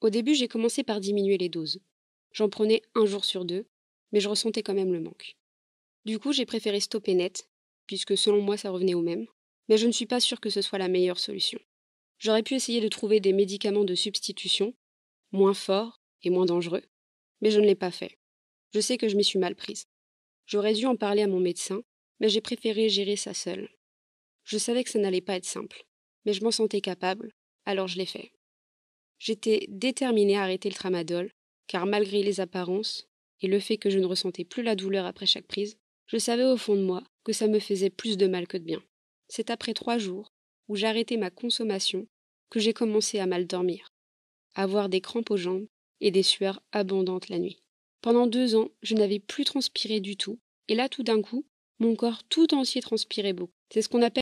Au début, j'ai commencé par diminuer les doses. J'en prenais un jour sur deux, mais je ressentais quand même le manque. Du coup, j'ai préféré stopper net, puisque selon moi, ça revenait au même, mais je ne suis pas sûre que ce soit la meilleure solution. J'aurais pu essayer de trouver des médicaments de substitution, moins forts et moins dangereux, mais je ne l'ai pas fait. Je sais que je m'y suis mal prise. J'aurais dû en parler à mon médecin, mais j'ai préféré gérer ça seule. Je savais que ça n'allait pas être simple, mais je m'en sentais capable, alors je l'ai fait. J'étais déterminée à arrêter le tramadol, car malgré les apparences et le fait que je ne ressentais plus la douleur après chaque prise, je savais au fond de moi que ça me faisait plus de mal que de bien. C'est après trois jours, où j'arrêtais ma consommation, que j'ai commencé à mal dormir, à avoir des crampes aux jambes et des sueurs abondantes la nuit. Pendant deux ans, je n'avais plus transpiré du tout, et là tout d'un coup, mon corps tout entier transpirait beaucoup. C'est ce qu'on appelle